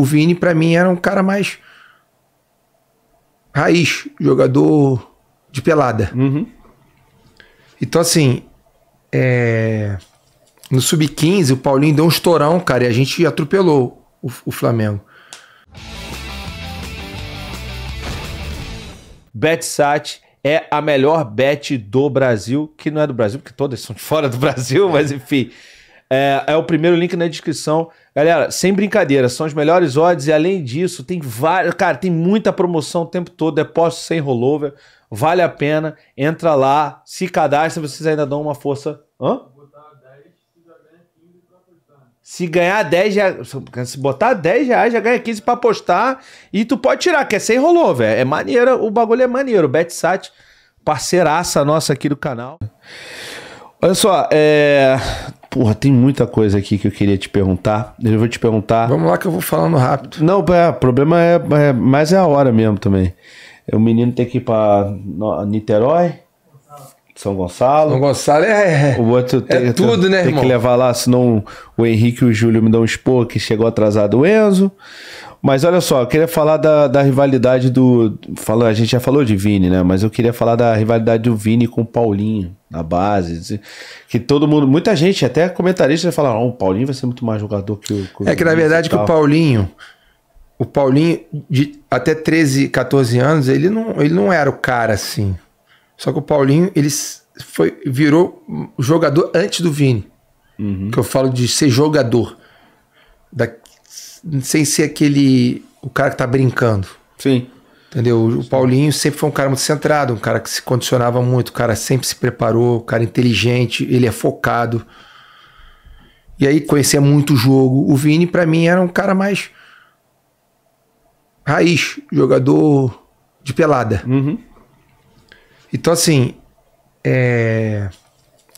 O Vini, para mim, era um cara mais raiz, jogador de pelada. Uhum. Então, assim, é... no Sub-15, o Paulinho deu um estourão, cara, e a gente atropelou o, o Flamengo. BetSat é a melhor bet do Brasil, que não é do Brasil, porque todas são de fora do Brasil, mas enfim. É, é, o primeiro link na descrição. Galera, sem brincadeira, são os melhores odds e além disso, tem várias. Cara, tem muita promoção o tempo todo, depósito é sem rollover. Vale a pena. Entra lá, se cadastra, vocês ainda dão uma força. Hã? Se ganhar 10 reais, se botar 10 reais, já ganha 15 pra apostar. E tu pode tirar, que é sem rolou, velho. É maneiro, o bagulho é maneiro. BetSat, parceiraça nossa aqui do canal. Olha só, é... Porra, tem muita coisa aqui que eu queria te perguntar. Eu vou te perguntar. Vamos lá que eu vou falando rápido. Não, é, o problema é, é mais é a hora mesmo também. É o menino tem que ir para Niterói, São Gonçalo. São Gonçalo é. é, é. O outro tem, é tudo, tem, né, tem irmão? que levar lá, senão o Henrique e o Júlio me dão um expor que chegou atrasado o Enzo. Mas olha só, eu queria falar da, da rivalidade do. Fala, a gente já falou de Vini, né? Mas eu queria falar da rivalidade do Vini com o Paulinho na base. Que todo mundo. Muita gente, até comentarista, fala: oh, o Paulinho vai ser muito mais jogador que o. Que é que na verdade que o Paulinho. O Paulinho, de até 13, 14 anos, ele não, ele não era o cara assim. Só que o Paulinho, ele foi, virou jogador antes do Vini. Uhum. Que eu falo de ser jogador. Da, sem ser aquele. o cara que tá brincando. Sim. Entendeu? O Paulinho sempre foi um cara muito centrado, um cara que se condicionava muito, o cara sempre se preparou, o cara inteligente, ele é focado. E aí conhecia muito o jogo. O Vini, para mim, era um cara mais raiz, jogador de pelada. Uhum. Então, assim, é...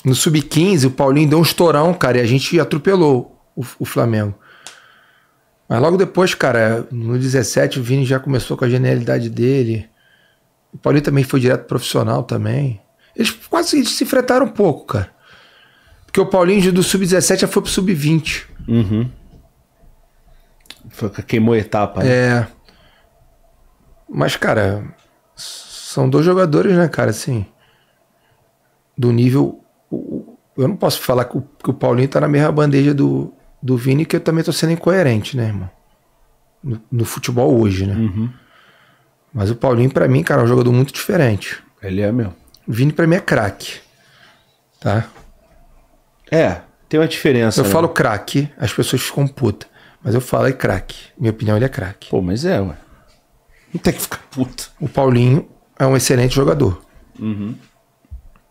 no Sub-15, o Paulinho deu um estourão, cara, e a gente atropelou o, o Flamengo. Mas logo depois, cara, no 17 o Vini já começou com a genialidade dele. O Paulinho também foi direto profissional também. Eles quase eles se enfrentaram um pouco, cara. Porque o Paulinho do sub-17 já foi pro sub-20. Uhum. queimou a etapa. Né? É. Mas, cara, são dois jogadores, né, cara, assim. Do nível. Eu não posso falar que o, que o Paulinho tá na mesma bandeja do, do Vini que eu também tô sendo incoerente, né, irmão? No, no futebol hoje, né? Uhum. Mas o Paulinho, para mim, cara, é um jogador muito diferente. Ele é meu. O Vini, pra mim, é craque. Tá? É, tem uma diferença. Eu né? falo craque, as pessoas ficam putas. Mas eu falo é craque. Minha opinião, ele é craque. Pô, mas é, ué. Não tem que ficar puto. O Paulinho é um excelente jogador. Uhum.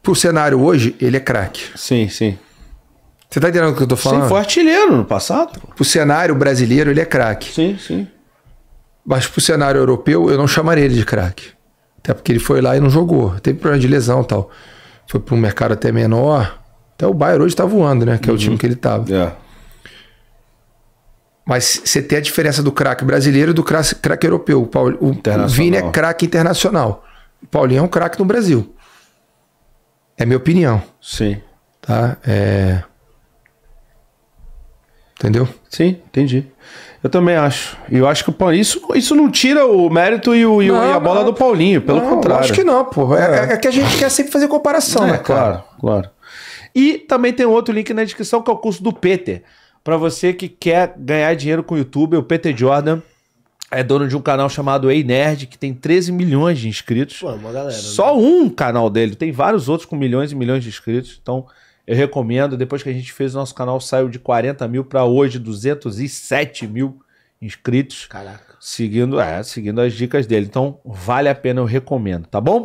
Pro cenário hoje, ele é craque. Sim, sim. Você tá entendendo o que eu tô falando? Sim, foi artilheiro no passado. Pro cenário brasileiro, ele é craque. Sim, sim. Mas pro cenário europeu, eu não chamaria ele de craque. Até porque ele foi lá e não jogou. Teve problema de lesão e tal. Foi para um mercado até menor. Até o Bayern hoje tá voando, né? Que é o uhum. time que ele tava. É. Mas você tem a diferença do craque brasileiro e do craque europeu. O, Paul, o, o Vini é craque internacional. O Paulinho é um craque no Brasil. É minha opinião. Sim. Tá? É... Entendeu? Sim, entendi. Eu também acho. E eu acho que isso, isso não tira o mérito e, o, e a bola não. do Paulinho, pelo não, contrário. Acho que não, pô. É é. é, é, que a gente quer sempre fazer comparação, é, né, cara? Claro, claro. E também tem outro link na descrição que é o curso do Peter. Para você que quer ganhar dinheiro com o YouTube, o Peter Jordan é dono de um canal chamado Ei Nerd, que tem 13 milhões de inscritos. Pô, é uma galera. Só né? um canal dele, tem vários outros com milhões e milhões de inscritos. Então, eu recomendo, depois que a gente fez, o nosso canal saiu de 40 mil para hoje 207 mil inscritos. Caraca. Seguindo, é, seguindo as dicas dele. Então, vale a pena, eu recomendo, tá bom?